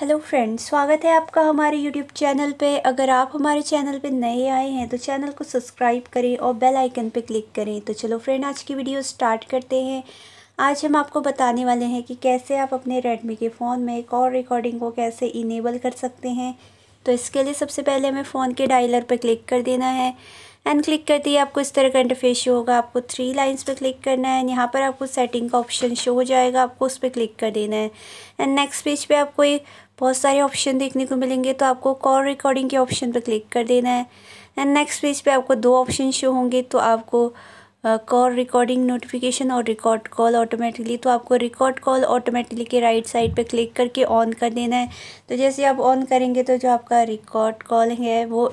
hello friends स्वागत है आपका हमारे यूट्यूब चैनल पे अगर आप हमारे चैनल पे नए आए हैं तो चैनल को सब्सक्राइब करें और बेल आइकन पे क्लिक करें तो चलो फ्रेंड आज की वीडियो स्टार्ट करते हैं आज हम आपको बताने वाले हैं कि कैसे आप अपने रेडमी के फ़ोन में कॉल रिकॉर्डिंग को कैसे इनेबल कर सकते हैं तो इसके लिए सबसे पहले हमें फ़ोन के डायलर पर क्लिक कर देना है एंड क्लिक करते ही आपको इस तरह का इंटरफेस शो होगा आपको थ्री लाइंस पे क्लिक करना है एंड यहाँ पर आपको सेटिंग का ऑप्शन शो हो जाएगा आपको उस पर क्लिक कर देना है एंड नेक्स्ट पेज पे आपको ये बहुत सारे ऑप्शन देखने को मिलेंगे तो आपको कॉल रिकॉर्डिंग के ऑप्शन पर क्लिक कर देना है एंड नेक्स्ट पेज पर आपको दो ऑप्शन शो होंगे तो आपको कॉल रिकॉर्डिंग नोटिफिकेशन और रिकॉर्ड कॉल ऑटोमेटिकली तो आपको रिकॉर्ड कॉल ऑटोमेटिकली के राइट साइड पे क्लिक करके ऑन कर देना है तो जैसे आप ऑन करेंगे तो जो आपका रिकॉर्ड कॉल है वो